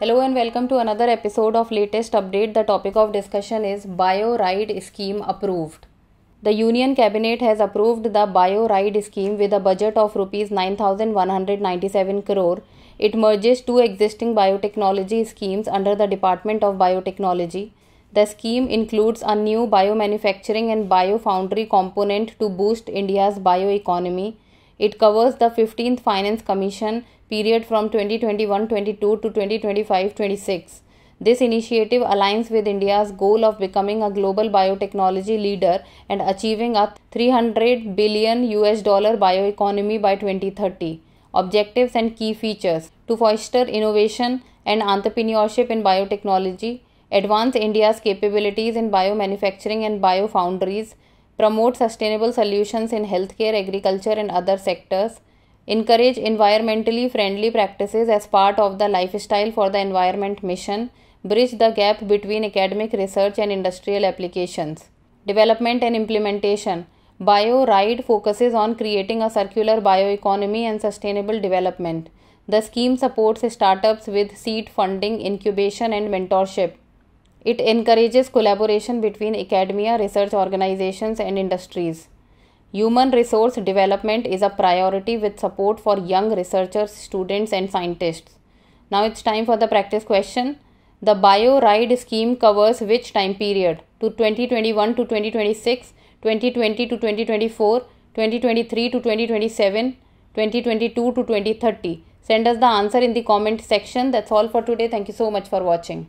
Hello and welcome to another episode of Latest Update. The topic of discussion is Bio Ride Scheme approved. The Union Cabinet has approved the Bio Ride scheme with a budget of rupees 9197 crore. It merges two existing biotechnology schemes under the Department of Biotechnology. The scheme includes a new biomanufacturing and biofoundry component to boost India's bioeconomy it covers the 15th Finance Commission period from 2021-22 to 2025-26. This initiative aligns with India's goal of becoming a global biotechnology leader and achieving a 300 billion US dollar bioeconomy by 2030. Objectives and key features to foster innovation and entrepreneurship in biotechnology, advance India's capabilities in biomanufacturing and biofoundries, promote sustainable solutions in healthcare, agriculture, and other sectors, encourage environmentally friendly practices as part of the lifestyle for the environment mission, bridge the gap between academic research and industrial applications. Development and implementation BioRide focuses on creating a circular bioeconomy and sustainable development. The scheme supports startups with seed funding, incubation, and mentorship. It encourages collaboration between academia, research organizations, and industries. Human resource development is a priority with support for young researchers, students, and scientists. Now it's time for the practice question. The BioRide scheme covers which time period? To 2021 to 2026, 2020 to 2024, 2023 to 2027, 2022 to 2030. Send us the answer in the comment section. That's all for today. Thank you so much for watching.